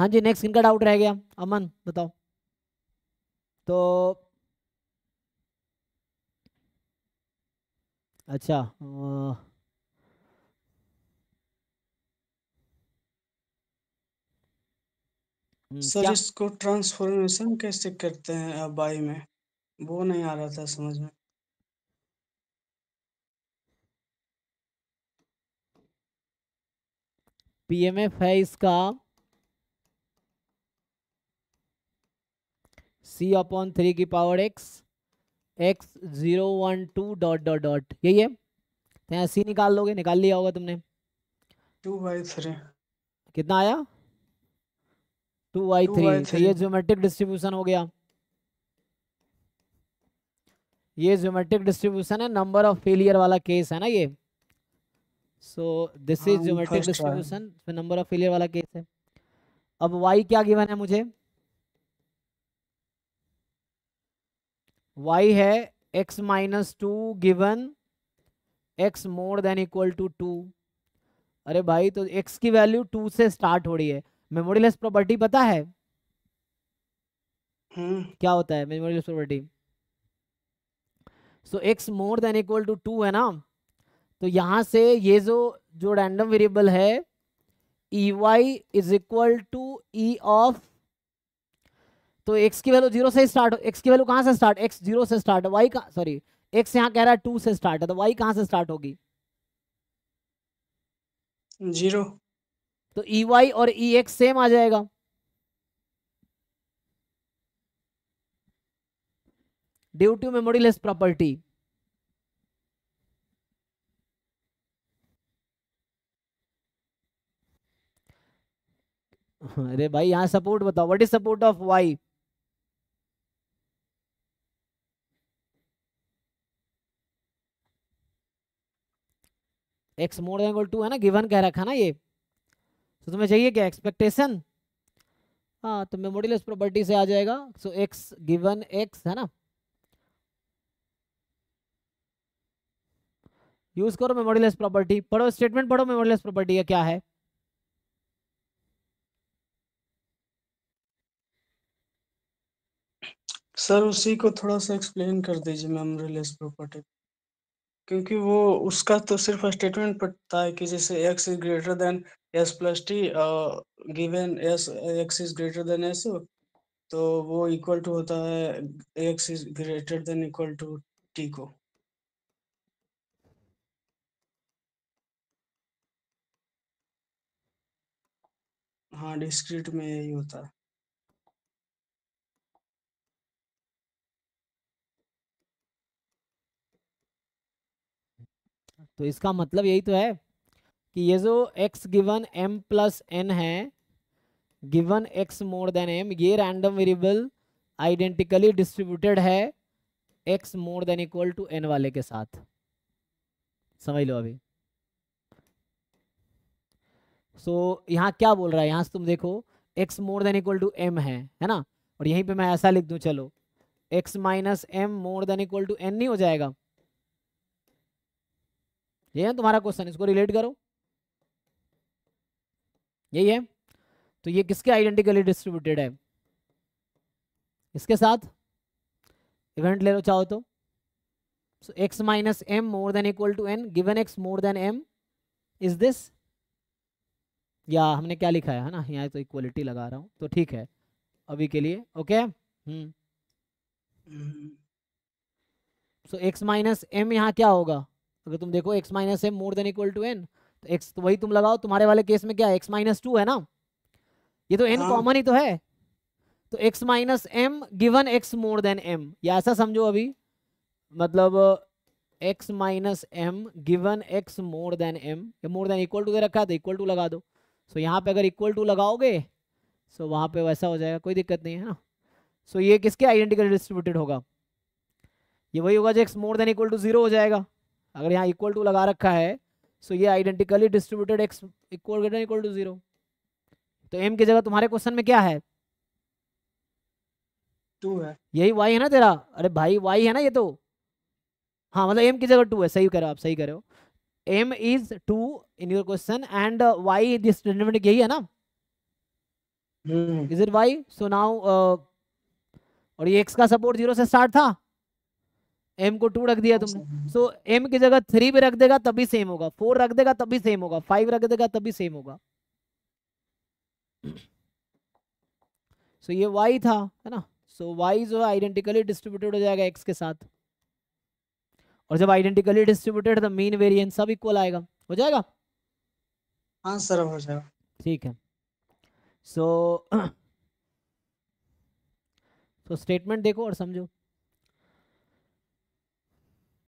हाँ जी नेक्स्ट किनका डाउट रह गया अमन बताओ तो अच्छा हम्म, सर इसको ट्रांसफॉर्मेशन कैसे करते हैं आई में वो नहीं आ रहा था समझ में पीएमएफ है इसका सी अपॉन थ्री की power X X zero one two dot dot dot यही है तो यहाँ सी निकाल लोगे निकाल लिया होगा तुमने टू बाई थ्री कितना आया टू बाई थ्री ये ज्योमेट्रिक डिस्ट्रीब्यूशन हो गया ये ज्योमेट्रिक डिस्ट्रीब्यूशन है नंबर ऑफ फेलियर वाला केस है ना ये so this is geometric distribution number of failure वाला केस है अब वाई क्या गिवन है मुझे वाई है X minus two given X more than equal to two अरे भाई तो एक्स की वैल्यू टू से स्टार्ट हो रही है मेमोरीलेस प्रॉपर्टी पता है हुँ. हम्म। क्या होता है memoryless property so X more than equal to two है ना तो यहां से ये जो जो रैंडम वेरिएबल है E Y is equal to E of तो एक्स की वैल्यू जीरो से स्टार्ट एक्स की वैल्यू कहाँ से स्टार्ट एक्स जीरो से स्टार्ट है का सॉरी एक्स यहाँ कह रहा है टू से स्टार्ट है तो वाई कहाँ से स्टार्ट होगी जीरो तो ई e वाई और ई एक्स सेम आ जाएगा ड्यू टू लेस प्रॉपर्टी अरे भाई यहां सपोर्ट बताओ what is support of Y X more than two है ना गिवन कह रखा ना ये तो तुम्हें चाहिए क्या एक्सपेक्टेशन हाँ तो मेमोडीलेस प्रॉपर्टी से आ जाएगा सो एक्स गिवन एक्स है ना यूज करो मेमोडीलेस प्रॉपर्टी पढ़ो स्टेटमेंट पढ़ो मेमोडीलेस प्रॉपर्टी का क्या है सर उसी को थोड़ा सा एक्सप्लेन कर दीजिए मेमोरियल प्रॉपर्टी क्योंकि वो उसका तो सिर्फ स्टेटमेंट पड़ता है कि जैसे X is greater than S plus T given S X is greater than S तो वो इक्वल टू होता है X is greater than equal to T को हाँ डिस्क्रीट में यही होता है तो इसका मतलब यही तो है कि ये जो x given m plus N है given x more than m ये रैंडम वेरिएबल आइडेंटिकली डिस्ट्रीब्यूटेड है x more than equal to n वाले के साथ समझ लो अभी सो so, यहाँ क्या बोल रहा है यहाँ से तुम देखो x more than equal to m है है ना और यहीं पे मैं ऐसा लिख दूँ चलो x minus M more than equal to N नहीं हो जाएगा ये है तुम्हारा क्वेश्चन इसको रिलेट करो यही है तो ये किसके आइडेंटिकली डिस्ट्रीब्यूटेड है इसके साथ इवेंट ले लो चाहो तो so x minus m more than equal to n given x more than m is या हमने क्या लिखा है है ना यहाँ तो इक्वलिटी लगा रहा हूँ तो ठीक है अभी के लिए okay hmm so X minus M यहाँ क्या होगा अगर तुम देखो X minus M more than equal to N तो एक्स तो वही तुम लगाओ तुम्हारे वाले केस में क्या एक्स माइनस टू है ना ये तो एन कॉमन हाँ। ही तो है तो X minus M given X more than M या ऐसा समझो अभी मतलब X minus M given X more than M या मोर देन इक्वल टू दे रखा है तो इक्वल टू लगा दो सो so, यहाँ पे अगर इक्वल टू लगाओगे सो so, वहाँ पे वैसा हो जाएगा कोई दिक्कत नहीं है ना सो so, ये किसके आइडेंटिकल डिस्ट्रीब्यूटेड होगा ये वही होगा जो X more than equal to zero हो जाएगा अगर यहाँ इक्वल टू लगा रखा है सो ये identically distributed X equal greater equal to zero तो एम की जगह तुम्हारे क्वेश्चन में क्या है टू है यही वाई है ना तेरा अरे भाई वाई है ना ये तो हाँ मतलब एम की जगह टू है सही कह रहे हो आप सही कह रहे हो M is two in your question and why this यही है ना is it why so now और ये एक्स का सपोर्ट जीरो से स्टार्ट था एम को टू रख दिया तुमने सो एम की जगह थ्री पे रख देगा तभी सेम होगा फोर रख देगा तभी सेम होगा फाइव रख देगा तभी सेम होगा सो so, ये वाई था है ना सो so, वाई जो है आइडेंटिकली डिस्ट्रीब्यूटेड हो जाएगा एक्स के साथ और जब आइडेंटिकली डिस्ट्रीब्यूटेड तो मीन वेरिएंस सब इक्वल आएगा हो जाएगा हाँ सर हो जाएगा ठीक है सो so, तो स्टेटमेंट देखो और समझो